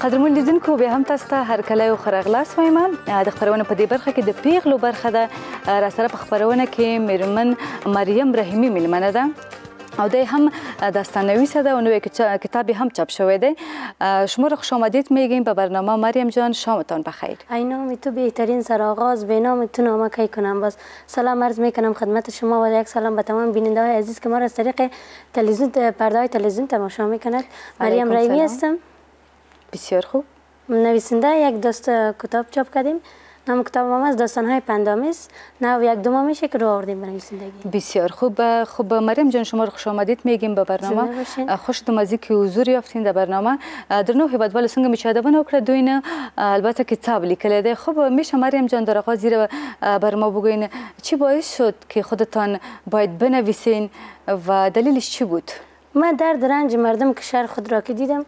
قدرمن کو به هم تاسو ته کله او خره غلاس وایم د خپرونه په دې برخه کې د پیغلو برخه ده سره په خبرونه کې میرمن مریم رحیمی میلمنه ده او دای هم داستانوی سده و نوی کتابی هم چاپ شوه ده شما رو خوش آمدید میگیم به برنامه مریم جان شامتان بخیر ای نام تو بهترین سر آغاز به نام تو نامه کنم باز سلام عرض میکنم خدمت شما و یک سلام به تمام بیننده های عزیز که ما را از طریق تلویزیون پرده های تلویزیون تماشا میکند مریم رایمی هستم بسیار خوب نویسنده یک دوست کتاب چاپ کردیم نام کتاب ما از داستان‌های پندامیس نه یک دو ماه میشه که رو آوردیم برای زندگی بسیار خوب خوب مریم جان شما رو خوش آمدید میگیم به برنامه خوش دمازی که حضور یافتین در برنامه در نو بعد ول سنگ میچادونه وکړه دوینه البته کتاب لیکل ده خوب میشه مریم جان در آغاز زیر بر ما بگوین چی باعث شد که خودتان باید بنویسین و دلیلش چی بود من درد رنج مردم کشور خود را که دیدم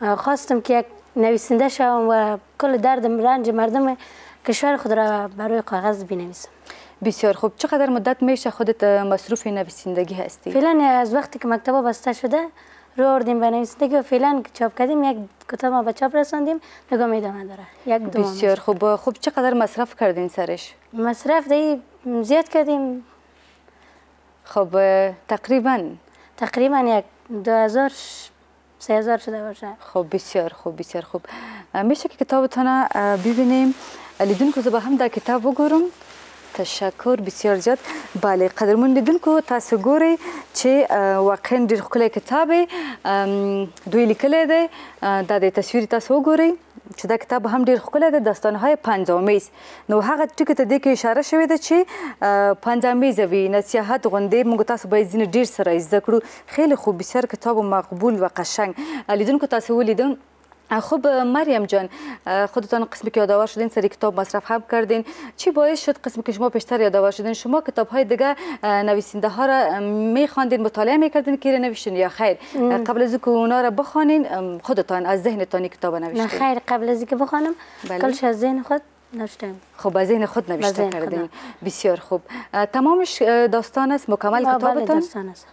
خواستم که یک نویسنده شوم و کل درد رنج مردم کشور خود را برای کاغذ بنویسم بسیار خوب چقدر مدت میشه خودت مصروف نویسندگی هستی فعلا از وقتی که مکتبا بسته شده رو آوردیم به نویسندگی و فعلا چاپ کردیم یک کتاب ما به چاپ رساندیم نگاه میدامه داره یک دو بسیار خوب خوب چقدر مصرف کردین سرش مصرف دی زیاد کردیم خب تقریبا تقریبا یک دو هزار سه هزار شده باشه خب بسیار خوب بسیار خوب میشه که کتابتان ببینیم لیدونکو زه به هم دا کتاب وګورم تشکر بسیار زیات بله قدرمن لیدونکو تاسو ګورئ چې واقعا ډېر ښکلی کتاب دوی لیکلی دی دا د تصویر تاسو وګورئ چې دا کتاب هم ډیر ښکلی دی داستانهای پنځامیز نو هغه ټکي ته دې کې اشاره شوې ده چې پنځامیز وي نصیحت غوندې موږ تاسو باید ځینې ډیر سره زده کړو خیلی خوب بسیار کتاب مقبول و قشنگ لیدونکو تاسو ولیدون خوب مریم جان خودتان قسم که یادآور شدین سری کتاب مصرف هم کردین چی باعث شد قسمی که شما پیشتر یادآور شدین شما کتاب های دیگه نویسنده ها را میخواندین مطالعه میکردین که نوشتین یا خیر قبل از اینکه اونا را بخوانین خودتان از ذهنتان کتاب نوشتین نه خیر قبل از اینکه بخوانم کلش از ذهن خود نوشتم خب از ذهن خود نوشته کردین بسیار خوب تمامش داستان است مکمل کتابتان داستان است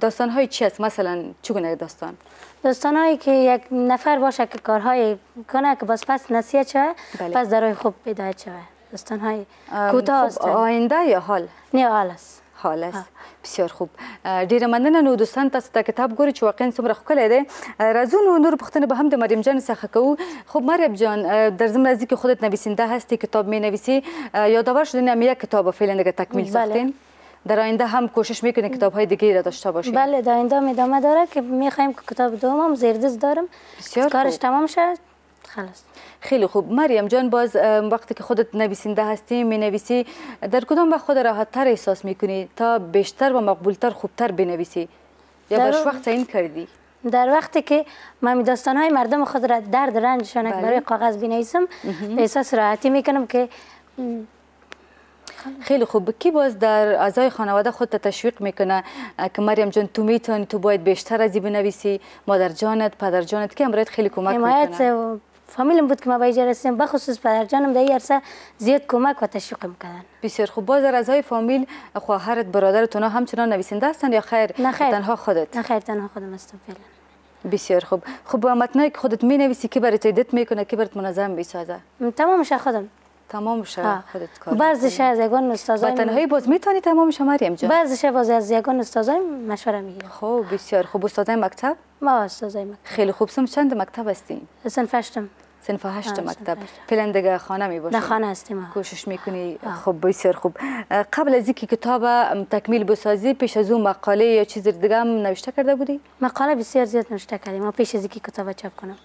داستان های چی مثلا چگونه داستان داستان هایی که یک نفر باشه که کارهای کنه که باز پس نصیحت شوه بله. پس درای خوب پیدا شوه داستان های کوتاه خب، است آینده یا حال نه حال است بسیار خوب ډیر مننه نو دوستان تاسو ته کتاب ګوري چې واقعا څومره ښکلی دی راځو نو نور پوښتنه به هم د مریم جان څخه کوو خوب مریم جان در ضمن از که خودت نویسنده هستی کتاب می نویسی یادآور شدین هم یک کتاب فعلا دیگه تکمیل بله. ساختین در آینده هم کوشش میکنه کتاب های دیگه را داشته باشیم بله در آینده هم ادامه داره که میخوایم که کتاب دوم هم زیردز دارم کارش تمام شد خلاص خیلی خوب مریم جان باز وقتی که خودت نویسنده هستی می نویسی در کدام وقت خود راحت تر احساس میکنی تا بیشتر و مقبولتر خوبتر بنویسی یا باش وقت این کردی در وقتی که من داستان های مردم خود را درد رنجشان بله. برای کاغذ بنویسم احساس راحتی میکنم که خیلی خوب کی باز در اعضای خانواده خود تشویق میکنه که مریم جان تو میتونی تو باید بیشتر از بنویسی مادر جانت پدر جانت که امرت خیلی کمک میکنه فامیلم بود که ما به اینجا رسیدیم بخصوص پدر جانم در عرصه زیاد کمک و تشویق میکنن. بسیار خوب باز از اعضای فامیل خواهرت برادرت هم همچنان نویسنده هستن یا خیر, نه خیر. تنها خودت نه خیر تنها خودم هستم بسیار خوب خب متنایی که خودت می نویسی که برای میکنه که برات منظم میسازه تمامش خودم شه خودت کار بعضیش از یگان استادای تنهایی باز میتونی تمامش مریم جان بعضیش باز از یگان استادای مشوره میگیرم خب بسیار خوب استادای مکتب ما استادای مکتب خیلی خوب سم چند مکتب هستیم سنف هشتم سنف هشت مکتب فعلا دیگه خانه می باشه خانه هستیم کوشش میکنی خب بسیار خوب قبل از اینکه کتاب تکمیل بسازی پیش از اون مقاله یا چیز دیگه هم نوشته کرده بودی مقاله بسیار زیاد نوشته کردیم ما پیش از اینکه کتاب چاپ کنم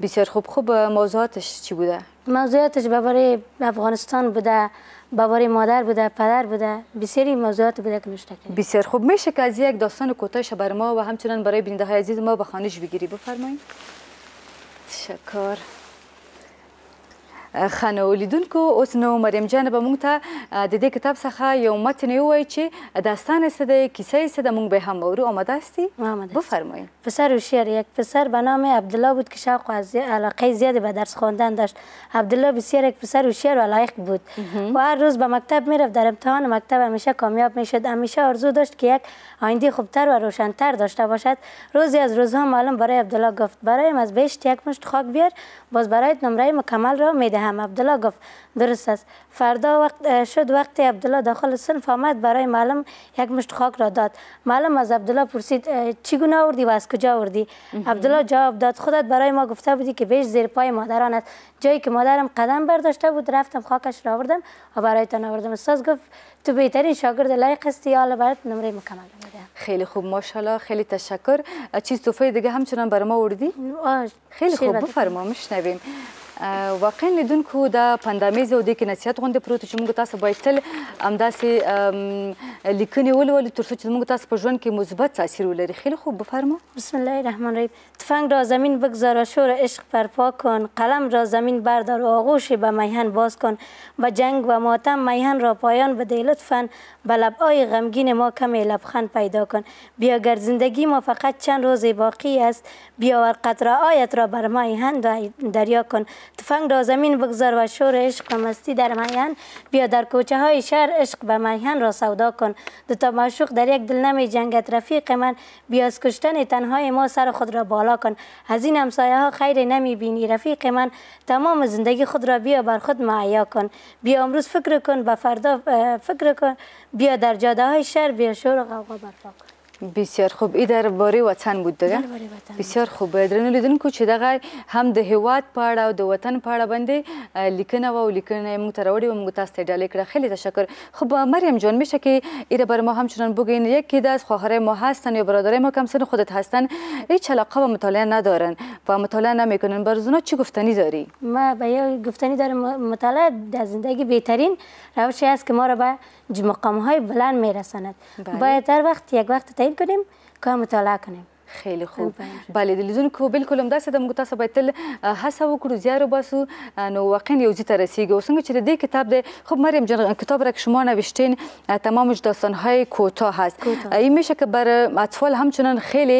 بسیار خوب خوب موضوعاتش چی بوده؟ موضوعاتش برای افغانستان بوده برای مادر بوده پدر بوده بسیاری موضوعات بوده که نشته کرده بسیار خوب میشه که از یک داستان کوتاه بر ما و همچنان برای بیننده های عزیز ما به خانش بگیری بفرمایید شکر خانو لیدونکو اوس نو مریم جان به مونږ ته د دې کتاب څخه یو متن یو وای چې داستان است د کیسه است د مونږ به هم اورو آماده هستی بفرمایید پسر هوشیار یک پسر به نام عبدالله بود که شوق از علاقه زیادی به درس خواندن داشت عبدالله بسیار یک پسر هوشیار و لایق بود و هر روز به مکتب میرفت در امتحان مکتب همیشه کامیاب میشد همیشه آرزو داشت که یک آینده خوبتر و روشنتر داشته باشد روزی از روزها معلم برای عبدالله گفت برایم از بهشت یک مشت خاک بیار باز برایت نمره مکمل را میده هم عبدالله گفت درست است فردا وقت شد وقتی عبدالله داخل صنف آمد برای معلم یک مشت خاک را داد معلم از عبدالله پرسید چگونه آوردی و از کجا آوردی عبدالله جواب داد خودت برای ما گفته بودی که بیش زیر پای مادران جایی که مادرم قدم برداشته بود رفتم خاکش را آوردم و برایتان آوردم استاد گفت تو بهترین شاگرد لایق هستی حالا برات نمره مکمل میدم خیلی خوب ماشاءالله خیلی تشکر چیز توفه دیگه همچنان برای ما آوردی خیلی خوب بفرما مشنویم واقعا لیدونکو دا پندامیز او د کې نصیحت غونډه پروت چې موږ تاسو باید تل امداسې لیکنې ولولو ترڅو چې موږ تاسو په ژوند کې مثبت تاثیر ولري خیلی خوب بفرما بسم الله الرحمن الرحیم تفنگ را زمین بگذار شور عشق پرپا کن قلم را زمین بردار آغوش به میهن باز کن و جنگ و ماتم میهن را پایان بده لطفا به لبهای غمگین ما کمی لبخند پیدا کن بیا گر زندگی ما فقط چند روز باقی است بیا قطره آیت را بر میهن دریا کن تفنگ را زمین بگذار و شور عشق و مستی در میهن بیا در کوچه های شهر عشق به میهن را سودا کن دو تا معشوق در یک دل نمی جنگت رفیق من بیا از کشتن تنهای ما سر خود را بالا کن از این همسایه ها خیر نمی بینی رفیق من تمام زندگی خود را بیا بر خود معیا کن بیا امروز فکر کن به فردا فکر کن بیا در جاده های شهر بیا شور و غوغا برپا کن بسیار خوب ای در باره وطن بود دیگه بسیار خوب درنو لیدونکو چې دغه هم د هیواد په اړه او د وطن په اړه باندې لیکنه او لیکنه موږ ته راوړې موږ تاسو ته ډالۍ کړه خیلی تشکر خب مریم جان میشه که ایره بر ما همچنان بگین یکی از خواهر ما هستن یا برادر ما کم سن خودت هستن هیچ علاقه با مطالعه ندارن و مطالعه نمیکنن بر زنا چی گفتنی داری ما به گفتنی دارم مطالعه در زندگی بهترین روشی است که ما را به مقام های بلند می رساند بله. باید در وقت یک وقت تعیین کنیم که مطالعه کنیم خیلی خوب بله د لیدونکو بالکل همداسې ده موږ تاسو باید تل هڅه وکړو زیار وباسو نو واقعا یو ځای ته رسیږو څنګه چې د دې کتاب د خب مریم جان کتاب را که شما نوشتین تمامش داستانهای کوتاه هست این میشه که بر اطفال همچنان خیلی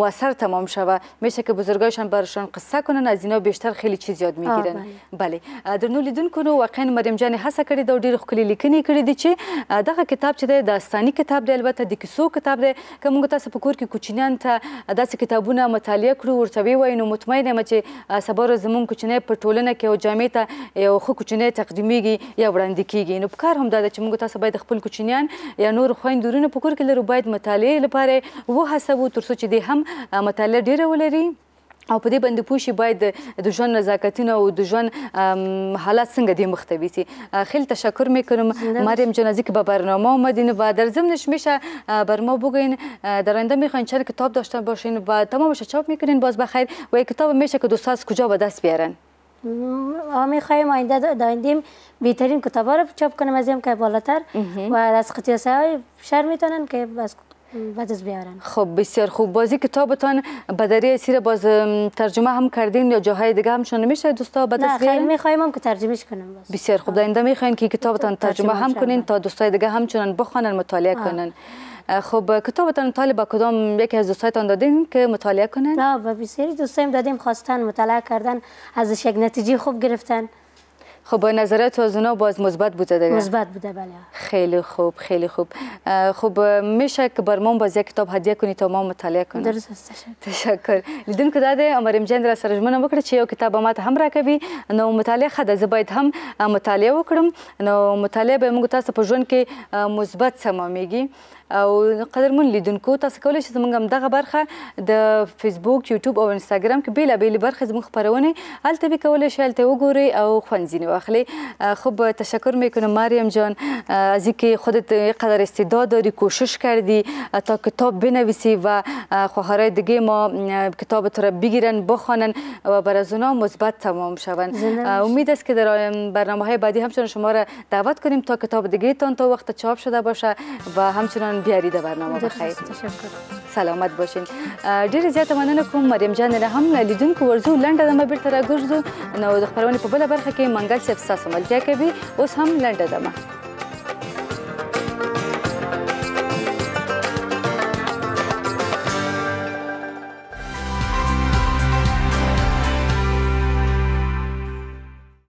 موثر تمام شوه میشه که بزرگایشان برشان قصه کنن از اینا بیشتر خیلی چیز یاد میگیرن بله درنو لیدونکو نو واقعا مریم جان هڅه کړې ده ډېر ښکلي لیکنې کړې دي چې دغه کتاب چې دی داستاني کتاب دی البته د کیسو کتاب دی که موږ تاسو په کور کې کوچنیان ته داسې کتابونه مطالعه کړو ورته وی وای نو مطمئنه یم چې سبا ورځ زموږ کوچنی په ټولنه کې او جامعې ته یو ښه کوچنی تقدیمیږي یا وړاندې کیږي نو په کار هم دا ده چې موږ تاسو باید خپل کوچنیان یا نور خویندورونه په کور کې لرو باید مطالعې لپاره وهڅوو ترڅو چې دوی هم مطالعه ډیره ولري او په دې باندې پوه شي باید د ژوند نزاکتونه او د ژوند حالات څنګه دي مختوي سي خیلی تشکر میکنم مریم جان از اینکه به برنامه آمدین و در ضمنش میشه بر ما بگوین در آینده میخواین چه کتاب داشته باشین و تمامش چاپ میکنین باز بخیر و یک کتاب میشه که دوستا از کجا به دست بیارن ما میخوایم آینده دایندیم بهترین کتابا رو چاپ کنیم از این که بالاتر و از قطیاسه های شر میتونن که از بدز بیارن خب بسیار خوب بازی کتابتان بدری سیر باز ترجمه هم کردین یا جاهای دیگه هم شون میشه دوستا بدز بیارن نه خیلی میخوایم هم که ترجمهش کنم بسیار خوب دنده میخواین که کتابتان ترجمه, هم کنین تا دوستای دیگه هم چنان بخونن مطالعه کنن خب کتابتان طالب کدام یکی از دوستایتان دادین که مطالعه کنن نه به بسیاری دوستایم دادیم خواستن مطالعه کردن ازش یک نتیجه خوب گرفتن خب نظرات از اونا باز مثبت بوده دیگه مثبت بوده بله خیلی خوب خیلی خوب خب میشه که بر من باز یک کتاب هدیه کنی تا ما مطالعه کنیم درست است تشکر لیدم که داده امریم جان را سره ژمنه وکړه چې یو کتاب ما ته هم راکوي نو مطالعه ښه ده زه باید هم مطالعه وکړم نو مطالعه به موږ تاسو په ژوند کې مثبت څه میږي او قدرمون لیدونکو تاسو کولی شئ زموږ هم دغه برخه د فیسبوک یوټیوب او انستګرام کې بیلابېلې برخې زموږ خپرونې هلته به کولی شئ هلته او خوند ځینې واخلئ خوب تشکر میکنم مریم جان از اینکه خودت قدر استعداد داری کوشش کردی تا کتاب بنویسی و خواهرای دیگه ما کتاب تو را بگیرن بخوانن و بر از مثبت تمام شون امید است که در برنامه های بعدی همچنان شما را دعوت کنیم تا کتاب دیگه تان تا وقت چاپ شده باشه و همچنان بیاری در برنامه بخیر تشکر سلامت باشین ډیره زیاته مننه کوم مریم جان نه هم لیدونکو ورزو لنډه دمه بیرته راګرځو نو د خبرونه په بل برخه کې منګل صاحب تاسو ملتیا کوي اوس هم لنډه دمه